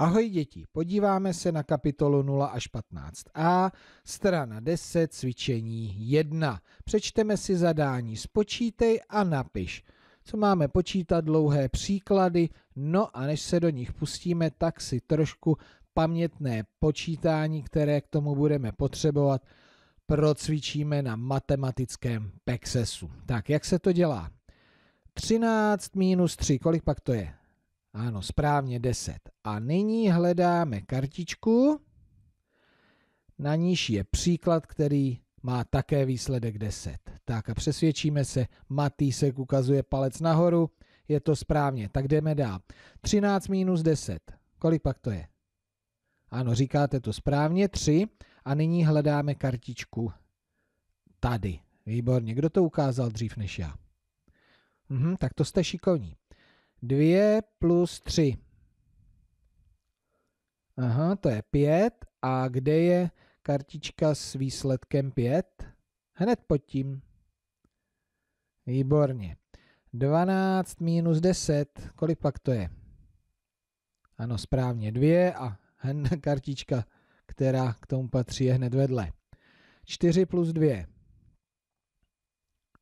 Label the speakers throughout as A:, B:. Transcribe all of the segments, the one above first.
A: Ahoj děti, podíváme se na kapitolu 0 až 15a, strana 10, cvičení 1. Přečteme si zadání, spočítej a napiš. Co máme počítat, dlouhé příklady, no a než se do nich pustíme, tak si trošku pamětné počítání, které k tomu budeme potřebovat, procvičíme na matematickém pexesu. Tak, jak se to dělá? 13 minus 3, kolik pak to je? Ano, správně 10. A nyní hledáme kartičku, na níž je příklad, který má také výsledek 10. Tak a přesvědčíme se, Matýsek ukazuje palec nahoru, je to správně, tak jdeme dál. 13 minus 10, kolik pak to je? Ano, říkáte to správně, 3 a nyní hledáme kartičku tady. Výborně, kdo to ukázal dřív než já? Mhm, tak to jste šikovní. 2 plus 3. Aha, to je 5. A kde je kartička s výsledkem 5? Hned pod tím. Výborně. 12 minus 10, kolik pak to je? Ano, správně 2 a hned kartička, která k tomu patří, je hned vedle. 4 plus 2.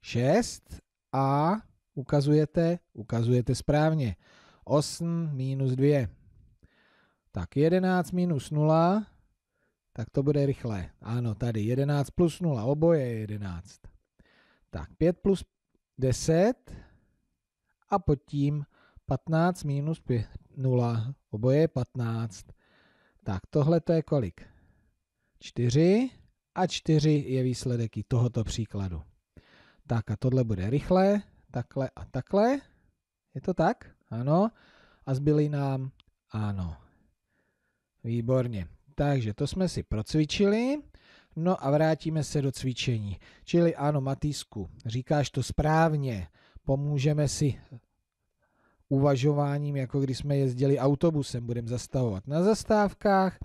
A: 6 a Ukazujete? Ukazujete správně. 8 minus 2. Tak 11 minus 0, tak to bude rychle. Ano, tady 11 plus 0, oboje je 11. Tak 5 plus 10 a pod tím 15 minus 5, 0, oboje je 15. Tak tohle to je kolik? 4 a 4 je výsledek i tohoto příkladu. Tak a tohle bude rychlé, takhle a takhle. Je to tak? Ano. A zbyly nám ano. Výborně. Takže to jsme si procvičili. No a vrátíme se do cvičení. Čili ano, Matýsku, říkáš to správně. Pomůžeme si uvažováním, jako když jsme jezdili autobusem. Budeme zastavovat na zastávkách,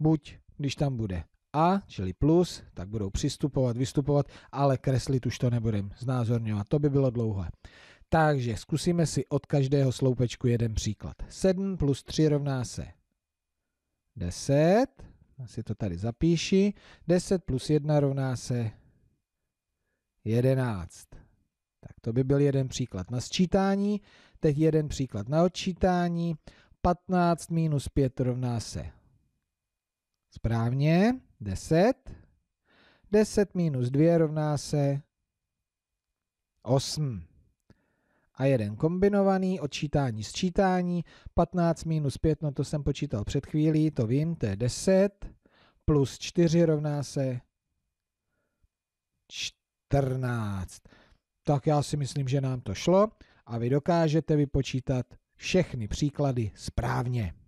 A: buď když tam bude a, čili plus, tak budou přistupovat, vystupovat, ale kreslit už to nebudem znázorňovat, to by bylo dlouhé. Takže zkusíme si od každého sloupečku jeden příklad. 7 plus 3 rovná se 10, asi to tady zapíši, 10 plus 1 rovná se 11. Tak to by byl jeden příklad na sčítání, teď jeden příklad na odčítání, 15 minus 5 rovná se. Správně. 10. 10 minus 2 rovná se 8. A jeden kombinovaný, odčítání, sčítání, 15 minus 5, no to jsem počítal před chvílí, to vím, to je 10, plus 4 rovná se 14. Tak já si myslím, že nám to šlo a vy dokážete vypočítat všechny příklady správně.